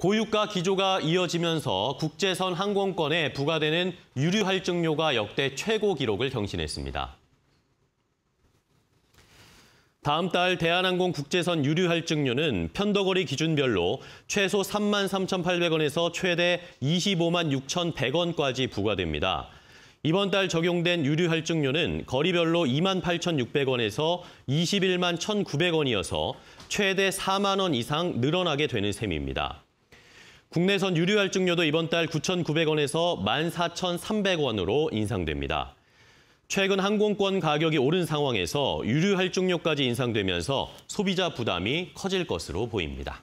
고유가 기조가 이어지면서 국제선 항공권에 부과되는 유류 할증료가 역대 최고 기록을 경신했습니다. 다음 달 대한항공 국제선 유류 할증료는 편도거리 기준별로 최소 3만 3,800원에서 최대 25만 6,100원까지 부과됩니다. 이번 달 적용된 유류 할증료는 거리별로 2만 8,600원에서 21만 1,900원이어서 최대 4만 원 이상 늘어나게 되는 셈입니다. 국내선 유류 할증료도 이번 달 9,900원에서 14,300원으로 인상됩니다. 최근 항공권 가격이 오른 상황에서 유류 할증료까지 인상되면서 소비자 부담이 커질 것으로 보입니다.